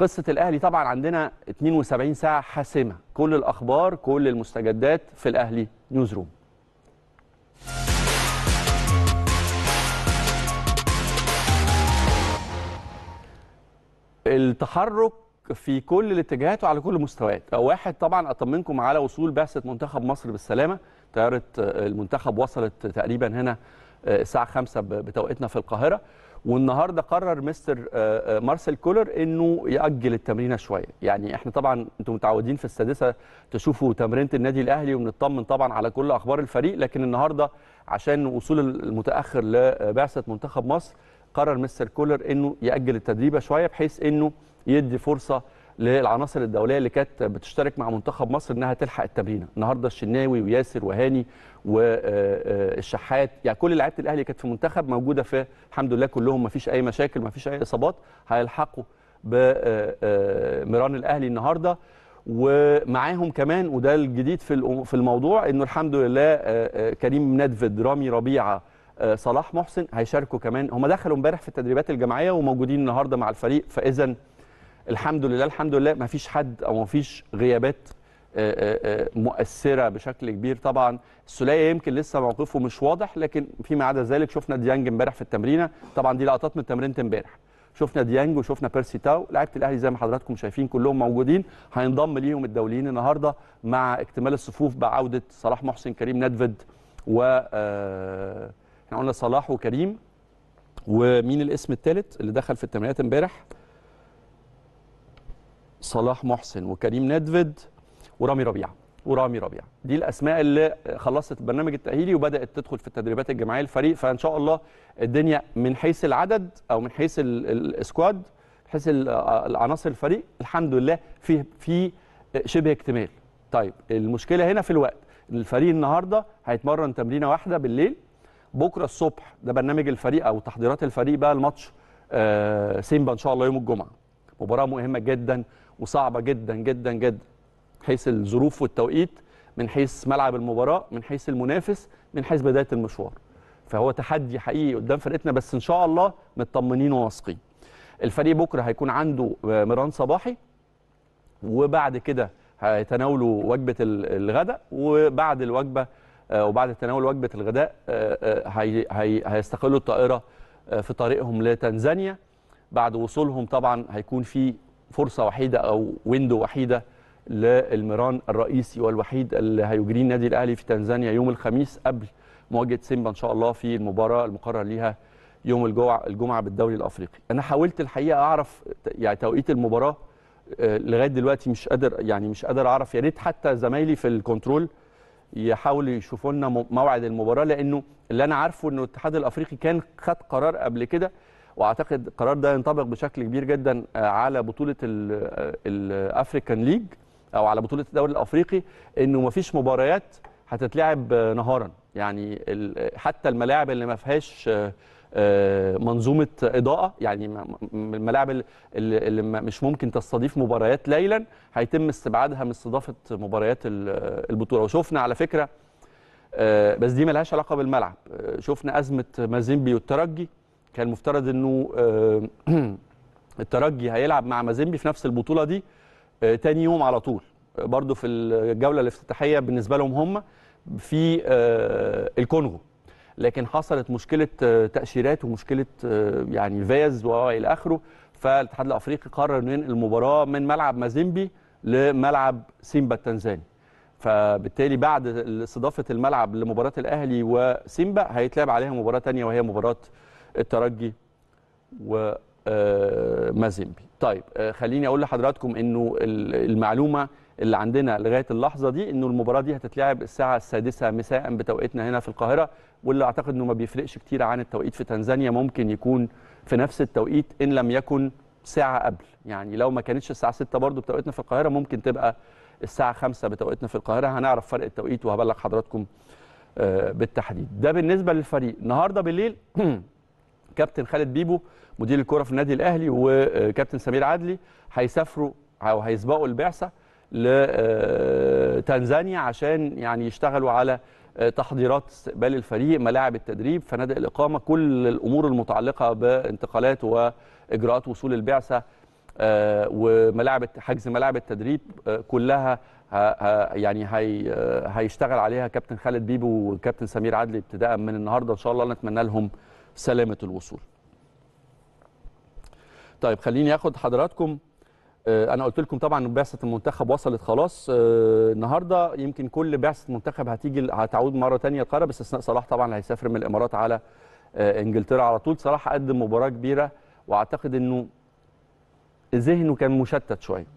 قصه الاهلي طبعا عندنا 72 ساعه حاسمه كل الاخبار كل المستجدات في الاهلي نيوز روم التحرك في كل الاتجاهات وعلى كل المستويات واحد طبعا اطمنكم على وصول بعثه منتخب مصر بالسلامه طياره المنتخب وصلت تقريبا هنا آه، الساعه 5 بتوقيتنا في القاهره والنهارده قرر مستر آه، آه، مارسيل كولر انه ياجل التمرينه شويه يعني احنا طبعا انتم متعودين في السادسه تشوفوا تمرينه النادي الاهلي وبنطمن طبعا على كل اخبار الفريق لكن النهارده عشان وصول المتاخر لبعثه منتخب مصر قرر مستر كولر انه ياجل التدريبه شويه بحيث انه يدي فرصه للعناصر الدوليه اللي كانت بتشترك مع منتخب مصر انها تلحق التمرينه النهارده الشناوي وياسر وهاني والشحات يعني كل لعيبه الاهلي كانت في منتخب موجوده في الحمد لله كلهم ما فيش اي مشاكل ما فيش اي اصابات هيلحقوا بميران آه، آه، الاهلي النهارده ومعاهم كمان وده الجديد في في الموضوع انه الحمد لله آه، كريم ندفد رامي ربيعه صلاح محسن هيشاركوا كمان هم دخلوا امبارح في التدريبات الجماعيه وموجودين النهارده مع الفريق فاذا الحمد لله الحمد لله ما فيش حد او ما فيش غيابات آه، آه، آه، مؤثره بشكل كبير طبعا السلية يمكن لسه موقفه مش واضح لكن فيما عدا ذلك شفنا ديانج امبارح في التمرينه طبعا دي لقطات من تمرينه امبارح شفنا ديانج وشفنا بيرسي تاو لعيبه الاهلي زي ما حضراتكم شايفين كلهم موجودين هينضم ليهم الدوليين النهارده مع اكتمال الصفوف بعوده صلاح محسن كريم ندفد و احنا قلنا صلاح وكريم ومين الاسم الثالث اللي دخل في التمرينات امبارح صلاح محسن وكريم ندفد ورامي ربيعه ورامي ربيع دي الاسماء اللي خلصت البرنامج التاهيلي وبدات تدخل في التدريبات الجماعيه الفريق فان شاء الله الدنيا من حيث العدد او من حيث السكواد حيث آه العناصر الفريق الحمد لله في في شبه اكتمال طيب المشكله هنا في الوقت الفريق النهارده هيتمرن تمرينه واحده بالليل بكره الصبح ده برنامج الفريق او تحضيرات الفريق بقى الماتش آه، سيمبا ان شاء الله يوم الجمعه مباراه مهمه جدا وصعبه جدا جدا جدا حيث الظروف والتوقيت من حيث ملعب المباراه من حيث المنافس من حيث بدايه المشوار فهو تحدي حقيقي قدام فرقتنا بس ان شاء الله مطمنين وواثقين الفريق بكره هيكون عنده آه، ميران صباحي وبعد كده هيتناولوا وجبه الغداء وبعد الوجبه آه، وبعد تناول وجبه الغداء آه، هيستقلوا الطائره في طريقهم لتنزانيا بعد وصولهم طبعا هيكون في فرصه وحيده او ويندو وحيده للمران الرئيسي والوحيد اللي هيجريه النادي الاهلي في تنزانيا يوم الخميس قبل مواجهه سيمبا ان شاء الله في المباراه المقرر ليها يوم الجمعه بالدوري الافريقي انا حاولت الحقيقه اعرف يعني توقيت المباراه آه، لغايه دلوقتي مش قادر يعني مش قادر اعرف يا ريت حتى زمايلي في الكنترول يحاولوا يشوفوا لنا موعد المباراه لانه اللي انا عارفه انه الاتحاد الافريقي كان خد قرار قبل كده واعتقد القرار ده ينطبق بشكل كبير جدا آه، على بطوله الافريكان آه، ليج او على بطوله الدوري الافريقي انه ما فيش مباريات هتتلعب آه، نهارا يعني حتى الملاعب اللي ما فيهاش منظومه اضاءه يعني الملاعب اللي مش ممكن تستضيف مباريات ليلا هيتم استبعادها من استضافه مباريات البطوله وشفنا على فكره بس دي ملهاش علاقه بالملعب شفنا ازمه مازيمبي والترجي كان مفترض انه آه، الترجي هيلعب مع مازيمبي في نفس البطوله دي آه، تاني يوم على طول برضه في الجوله الافتتاحيه بالنسبه لهم هم في آه، الكونغو لكن حصلت مشكله تاشيرات ومشكله يعني فيز والى اخره فالاتحاد الافريقي قرر انه ينقل المباراه من ملعب مازيمبي لملعب سيمبا التنزاني فبالتالي بعد استضافه الملعب لمباراه الاهلي وسيمبا هيتلعب عليها مباراه ثانيه وهي مباراه الترجي ومازيمبي آه، طيب آه، خليني اقول لحضراتكم انه المعلومه اللي عندنا لغايه اللحظه دي انه المباراه دي هتتلعب الساعه السادسة مساء بتوقيتنا هنا في القاهره واللي اعتقد انه ما بيفرقش كتير عن التوقيت في تنزانيا ممكن يكون في نفس التوقيت ان لم يكن ساعه قبل يعني لو ما كانتش الساعه 6 برضه بتوقيتنا في القاهره ممكن تبقى الساعه 5 بتوقيتنا في القاهره هنعرف فرق التوقيت وهبلغ حضراتكم آه، بالتحديد ده بالنسبه للفريق النهارده بالليل كابتن خالد بيبو مدير الكره في النادي الاهلي وكابتن سمير عدلي هيسافروا او هيسبقوا البعثه لتنزانيا آه، عشان يعني يشتغلوا على آه، تحضيرات استقبال الفريق ملاعب التدريب فنادق الاقامه كل الامور المتعلقه بانتقالات واجراءات وصول البعثه آه، وملاعب حجز ملاعب التدريب كلها يعني هي هيشتغل عليها كابتن خالد بيبو وكابتن سمير عدلي ابتداء من النهارده ان شاء الله نتمنى لهم سلامه الوصول طيب خليني اخد حضراتكم آه، انا قلت لكم طبعا بعثه المنتخب وصلت خلاص آه، النهارده يمكن كل بعثه منتخب هتيجي هتعود مره القارة القاهره باستثناء صلاح طبعا اللي هيسافر من الامارات على آه، انجلترا على طول صلاح قدم مباراه كبيره واعتقد انه ذهنه كان مشتت شويه